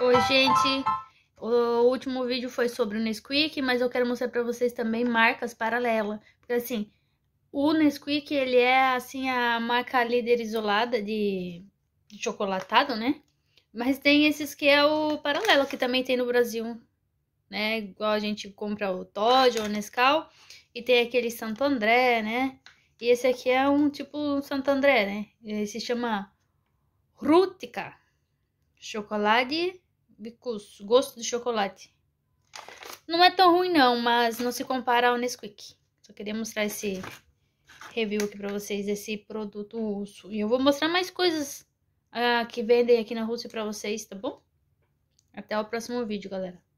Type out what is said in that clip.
Oi, gente. O último vídeo foi sobre o Nesquik, mas eu quero mostrar para vocês também marcas paralelas. Porque assim, o Nesquik, ele é assim a marca líder isolada de, de chocolatado, né? Mas tem esses que é o paralelo, que também tem no Brasil, né? Igual a gente compra o Todd o Nescau, e tem aquele Santo André, né? E esse aqui é um tipo Santo André, né? Ele se chama Rútica chocolate bicus, gosto de chocolate. Não é tão ruim não, mas não se compara ao Nesquik. Só queria mostrar esse review aqui pra vocês, esse produto russo. E eu vou mostrar mais coisas ah, que vendem aqui na Rússia pra vocês, tá bom? Até o próximo vídeo, galera.